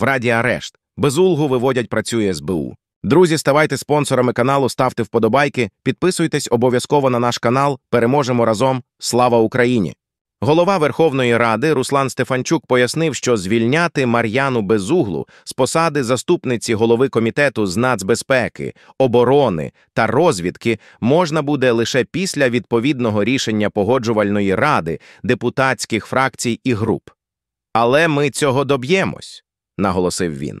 в раді арешт. Без виводять працює СБУ. Друзі, ставайте спонсорами каналу, ставте вподобайки, підписуйтесь обов'язково на наш канал. Переможемо разом. Слава Україні! Голова Верховної Ради Руслан Стефанчук пояснив, що звільняти Мар'яну Безуглу з посади заступниці голови комітету з нацбезпеки, оборони та розвідки можна буде лише після відповідного рішення погоджувальної ради депутатських фракцій і груп. Але ми цього доб'ємось наголосив він.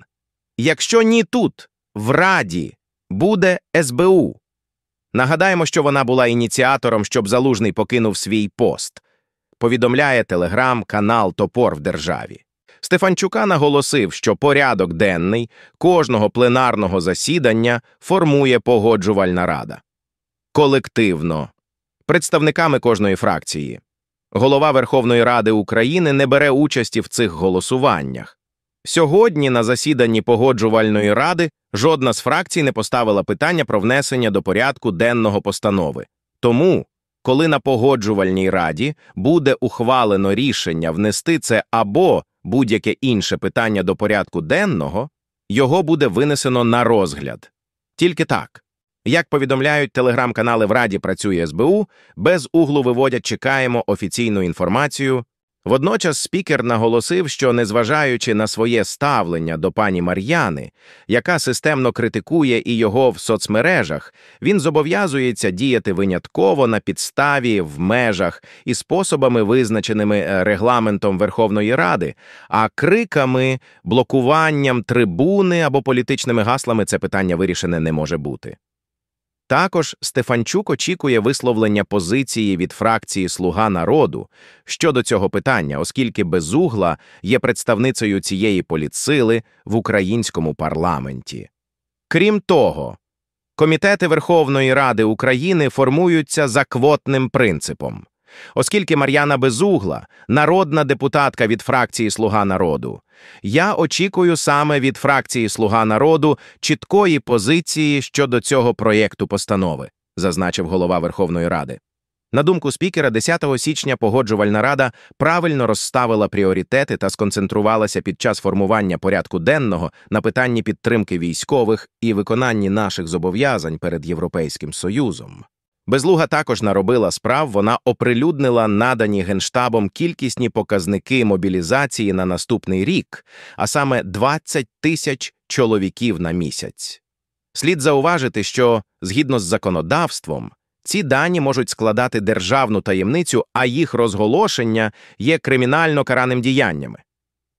Якщо ні тут, в Раді, буде СБУ. Нагадаємо, що вона була ініціатором, щоб залужний покинув свій пост. Повідомляє телеграм-канал Топор в державі. Стефанчука наголосив, що порядок денний кожного пленарного засідання формує погоджувальна рада. Колективно, представниками кожної фракції. Голова Верховної Ради України не бере участі в цих голосуваннях. Сьогодні на засіданні погоджувальної ради жодна з фракцій не поставила питання про внесення до порядку денного постанови. Тому, коли на погоджувальній раді буде ухвалено рішення внести це або будь-яке інше питання до порядку денного, його буде винесено на розгляд. Тільки так. Як повідомляють телеграм-канали в Раді працює СБУ, без углу виводять чекаємо офіційну інформацію. Водночас спікер наголосив, що, незважаючи на своє ставлення до пані Мар'яни, яка системно критикує і його в соцмережах, він зобов'язується діяти винятково на підставі, в межах і способами, визначеними е, регламентом Верховної Ради, а криками, блокуванням трибуни або політичними гаслами це питання вирішене не може бути. Також Стефанчук очікує висловлення позиції від фракції Слуга народу щодо цього питання, оскільки Безугла є представницею цієї політсили в українському парламенті. Крім того, комітети Верховної Ради України формуються за квотним принципом. Оскільки Мар'яна Безугла, народна депутатка від фракції Слуга народу, я очікую саме від фракції Слуга народу чіткої позиції щодо цього проєкту постанови, зазначив голова Верховної Ради. На думку спікера, 10 січня погоджувальна рада правильно розставила пріоритети та сконцентрувалася під час формування порядку денного на питанні підтримки військових і виконанні наших зобов'язань перед Європейським Союзом. Безлуга також наробила справ, вона оприлюднила надані генштабом кількісні показники мобілізації на наступний рік, а саме 20 тисяч чоловіків на місяць. Слід зауважити, що згідно з законодавством ці дані можуть складати державну таємницю, а їх розголошення є кримінально караним діяннями.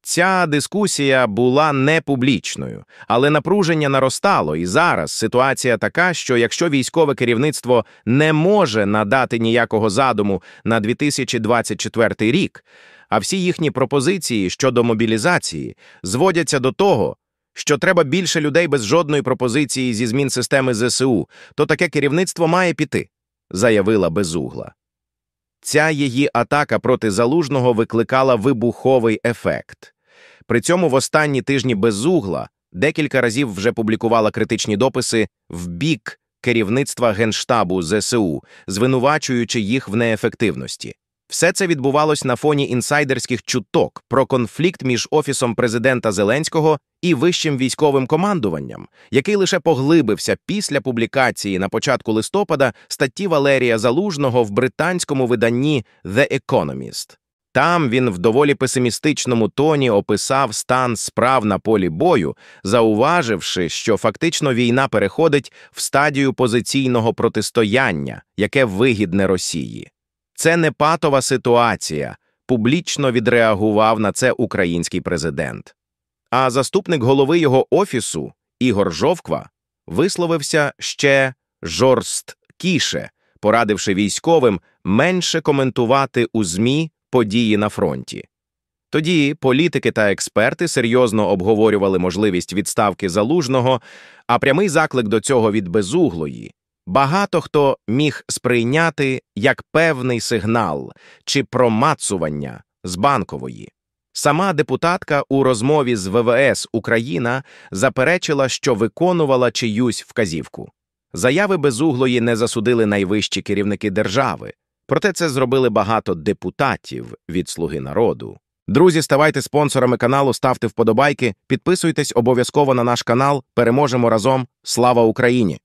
Ця дискусія була не публічною, але напруження наростало, і зараз ситуація така, що якщо військове керівництво не може надати ніякого задуму на 2024 рік, а всі їхні пропозиції щодо мобілізації зводяться до того, що треба більше людей без жодної пропозиції зі змін системи ЗСУ, то таке керівництво має піти, заявила Безугла. Ця її атака проти залужного викликала вибуховий ефект. При цьому в останні тижні безугла декілька разів вже публікувала критичні дописи в бік керівництва Генштабу ЗСУ, звинувачуючи їх в неефективності. Все це відбувалось на фоні інсайдерських чуток про конфлікт між офісом президента Зеленського і вищим військовим командуванням, який лише поглибився після публікації на початку листопада статті Валерія Залужного в британському виданні «The Economist». Там він в доволі песимістичному тоні описав стан справ на полі бою, зауваживши, що фактично війна переходить в стадію позиційного протистояння, яке вигідне Росії. Це не патова ситуація. Публічно відреагував на це український президент. А заступник голови його офісу Ігор Жовква висловився ще жорсткіше, порадивши військовим менше коментувати у ЗМІ події на фронті. Тоді політики та експерти серйозно обговорювали можливість відставки залужного, а прямий заклик до цього від безуглої. Багато хто міг сприйняти як певний сигнал чи промацування з банкової. Сама депутатка у розмові з ВВС Україна заперечила, що виконувала чиюсь вказівку. Заяви безуглої не засудили найвищі керівники держави. Проте це зробили багато депутатів від Слуги народу. Друзі, ставайте спонсорами каналу, ставте вподобайки, підписуйтесь обов'язково на наш канал. Переможемо разом. Слава Україні!